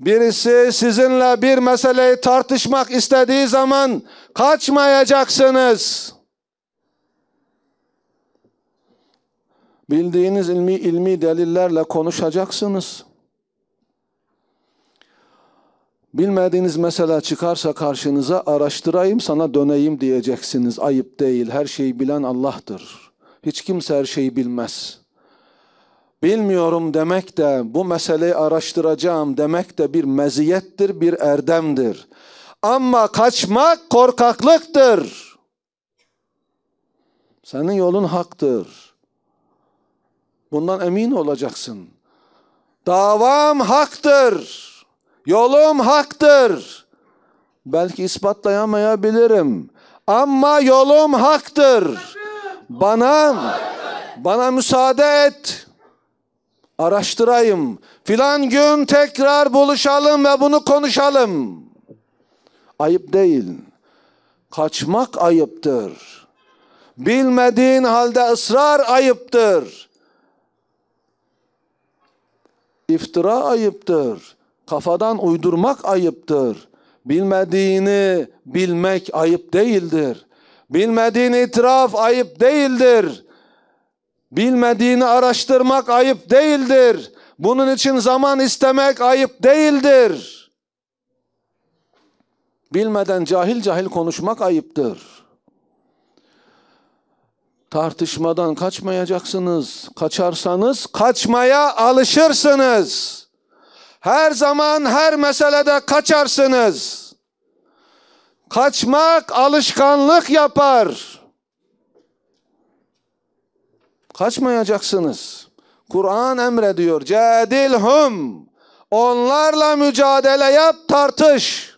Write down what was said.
Birisi sizinle bir meseleyi tartışmak istediği zaman kaçmayacaksınız. Bildiğiniz ilmi ilmi delillerle konuşacaksınız. Bilmediğiniz mesele çıkarsa karşınıza araştırayım sana döneyim diyeceksiniz. Ayıp değil. Her şeyi bilen Allah'tır. Hiç kimse her şeyi bilmez bilmiyorum demek de bu meseleyi araştıracağım demek de bir meziyettir, bir erdemdir. Ama kaçmak korkaklıktır. Senin yolun haktır. Bundan emin olacaksın. Davam haktır. Yolum haktır. Belki ispatlayamayabilirim. Ama yolum haktır. Bana bana müsaade et araştırayım. Filan gün tekrar buluşalım ve bunu konuşalım. Ayıp değil. Kaçmak ayıptır. Bilmediğin halde ısrar ayıptır. İftira ayıptır. Kafadan uydurmak ayıptır. Bilmediğini bilmek ayıp değildir. Bilmediğini itiraf ayıp değildir. Bilmediğini araştırmak ayıp değildir. Bunun için zaman istemek ayıp değildir. Bilmeden cahil cahil konuşmak ayıptır. Tartışmadan kaçmayacaksınız. Kaçarsanız kaçmaya alışırsınız. Her zaman her meselede kaçarsınız. Kaçmak alışkanlık yapar. Kaçmayacaksınız. Kur'an emrediyor. Cedilhum. Onlarla mücadele yap, tartış.